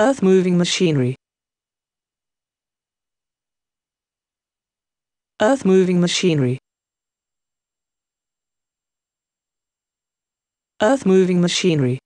Earth-moving machinery. Earth-moving machinery. Earth-moving machinery.